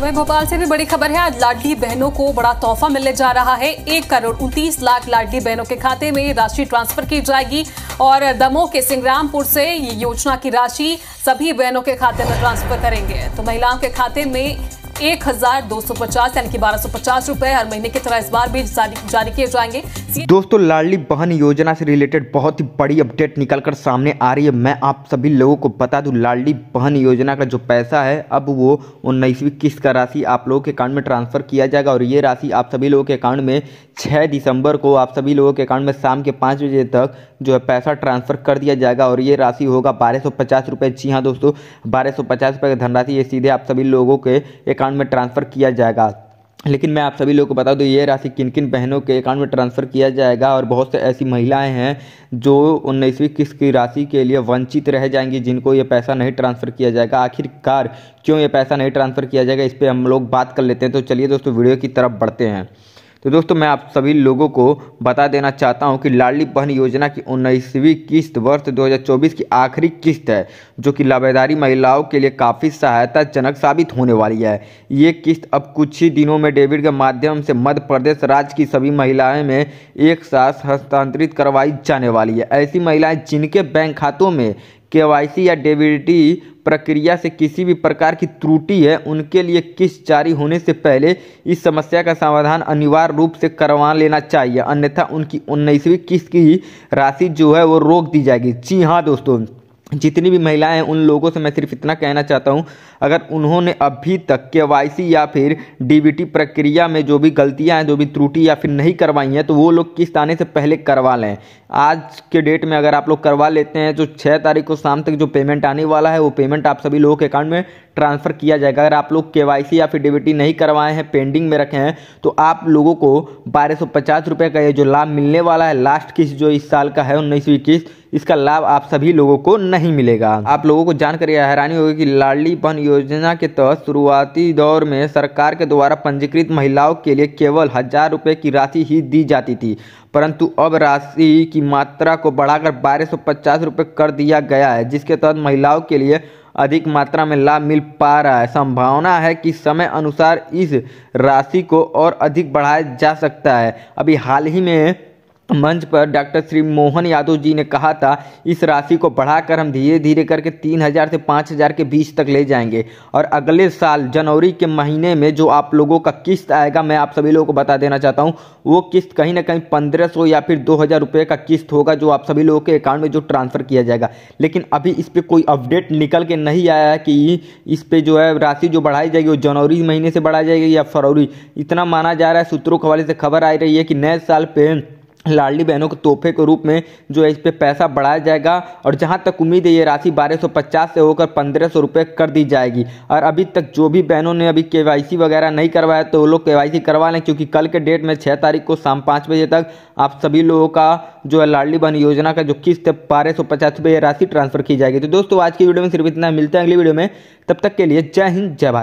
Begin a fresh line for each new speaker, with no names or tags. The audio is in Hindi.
वही भोपाल से भी बड़ी खबर है आज लाडली बहनों को बड़ा तोहफा मिलने जा रहा है एक करोड़ उनतीस लाख लाडली बहनों के खाते में राशि ट्रांसफर की जाएगी और दमोह के सिंग्रामपुर से ये योजना की राशि सभी बहनों के खाते में ट्रांसफर करेंगे तो महिलाओं के खाते में एक हजार दो सौ पचास यानी कि बारह सौ पचास रूपए हर महीने की तरह इस बार भी जारी, किए जाएंगे
दोस्तों लाडली बहन योजना से रिलेटेड बहुत ही बड़ी अपडेट निकल कर सामने आ रही है मैं आप सभी लोगों को बता दूं लाडली बहन योजना का जो पैसा है अब वो उन्नीसवीं किस्त का राशि आप लोगों के अकाउंट में ट्रांसफर किया जाएगा और ये राशि आप सभी लोगों के अकाउंट में छह दिसंबर को आप सभी लोगों के अकाउंट में शाम के पाँच बजे तक जो है पैसा ट्रांसफर कर दिया जाएगा और ये राशि होगा बारह सौ पचास रुपये जी हाँ दोस्तों बारह सौ पचास रुपये की धनराशि ये सीधे आप सभी लोगों के अकाउंट अकाउंट में ट्रांसफ़र किया जाएगा लेकिन मैं आप सभी लोगों को बता दूं ये राशि किन किन बहनों के अकाउंट में ट्रांसफ़र किया जाएगा और बहुत से ऐसी महिलाएं हैं जो उन्नीसवीं किस्त की राशि के लिए वंचित रह जाएंगी जिनको ये पैसा नहीं ट्रांसफ़र किया जाएगा आखिरकार क्यों ये पैसा नहीं ट्रांसफ़र किया जाएगा इस पर हम लोग बात कर लेते हैं तो चलिए दोस्तों वीडियो की तरफ बढ़ते हैं तो दोस्तों मैं आप सभी लोगों को बता देना चाहता हूं कि लाडली बहन योजना की उन्नीसवीं किस्त वर्ष 2024 की आखिरी किस्त है जो कि लाभेदारी महिलाओं के लिए काफ़ी सहायताजनक साबित होने वाली है ये किस्त अब कुछ ही दिनों में डेबिट के माध्यम से मध्य प्रदेश राज्य की सभी महिलाएं में एक साथ हस्तांतरित करवाई जाने वाली है ऐसी महिलाएँ जिनके बैंक खातों में केवाईसी या डेबिटी प्रक्रिया से किसी भी प्रकार की त्रुटि है उनके लिए किस्त जारी होने से पहले इस समस्या का समाधान अनिवार्य रूप से करवा लेना चाहिए अन्यथा उनकी उन्नीसवीं किस्त की राशि जो है वो रोक दी जाएगी जी हाँ दोस्तों जितनी भी महिलाएं हैं उन लोगों से मैं सिर्फ इतना कहना चाहता हूं अगर उन्होंने अभी तक के या फिर डीबीटी प्रक्रिया में जो भी गलतियां हैं जो भी त्रुटि या फिर नहीं करवाई हैं तो वो लोग किस आने से पहले करवा लें आज के डेट में अगर आप लोग करवा लेते हैं तो छः तारीख को शाम तक जो पेमेंट आने वाला है वो पेमेंट आप सभी लोगों के अकाउंट में ट्रांसफ़र किया जाएगा अगर आप लोग के या फिर डीबीटी नहीं करवाए हैं पेंडिंग में रखे हैं तो आप लोगों को बारह सौ पचास रुपये का ये जो लाभ मिलने वाला है लास्ट किस्त जो इस साल का है उन्नीसवीं किस्त इसका लाभ आप सभी लोगों को नहीं मिलेगा आप लोगों को जानकर यह हैरानी होगी कि लाडली बहन योजना के तहत शुरुआती दौर में सरकार के द्वारा पंजीकृत महिलाओं के लिए केवल हजार रुपये की राशि ही दी जाती थी परंतु अब राशि की मात्रा को बढ़ाकर बारह सौ पचास रुपये कर दिया गया है जिसके तहत महिलाओं के लिए अधिक मात्रा में लाभ मिल पा रहा है संभावना है कि समय अनुसार इस राशि को और अधिक बढ़ाया जा सकता है अभी हाल ही में मंच पर डॉक्टर श्री मोहन यादव जी ने कहा था इस राशि को बढ़ाकर हम धीरे धीरे करके तीन हज़ार से पाँच हज़ार के बीच तक ले जाएंगे और अगले साल जनवरी के महीने में जो आप लोगों का किस्त आएगा मैं आप सभी लोगों को बता देना चाहता हूँ वो किस्त कहीं ना कहीं पंद्रह सौ या फिर दो हज़ार रुपये का किस्त होगा जो आप सभी लोगों के अकाउंट में जो ट्रांसफ़र किया जाएगा लेकिन अभी इस पर कोई अपडेट निकल के नहीं आया है कि इस पर जो है राशि जो बढ़ाई जाएगी वो जनवरी महीने से बढ़ाई जाएगी या फरवरी इतना माना जा रहा है सूत्रों के हवाले से खबर आ रही है कि नए साल पे लाडली बहनों के तोहफे के रूप में जो है इस पर पैसा बढ़ाया जाएगा और जहां तक उम्मीद है ये राशि 1250 से होकर पंद्रह सौ रुपये कर दी जाएगी और अभी तक जो भी बहनों ने अभी केवाईसी वगैरह नहीं करवाया तो वो लोग केवाईसी करवा लें क्योंकि कल के डेट में छः तारीख को शाम पाँच बजे तक आप सभी लोगों का जो है लाडली बहन योजना का जो किस्त है बारह सौ पचास रुपये राशि ट्रांसफर की जाएगी तो दोस्तों आज की वीडियो में सिर्फ इतना मिलते हैं अगली वीडियो में तब तक के लिए जय हिंद जय भारत